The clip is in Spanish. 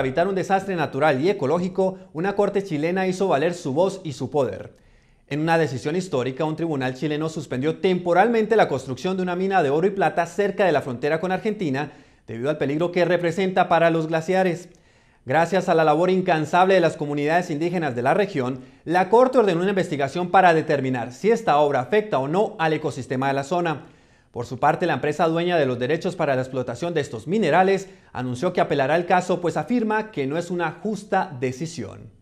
Para evitar un desastre natural y ecológico, una corte chilena hizo valer su voz y su poder. En una decisión histórica, un tribunal chileno suspendió temporalmente la construcción de una mina de oro y plata cerca de la frontera con Argentina debido al peligro que representa para los glaciares. Gracias a la labor incansable de las comunidades indígenas de la región, la Corte ordenó una investigación para determinar si esta obra afecta o no al ecosistema de la zona. Por su parte, la empresa dueña de los derechos para la explotación de estos minerales anunció que apelará el caso, pues afirma que no es una justa decisión.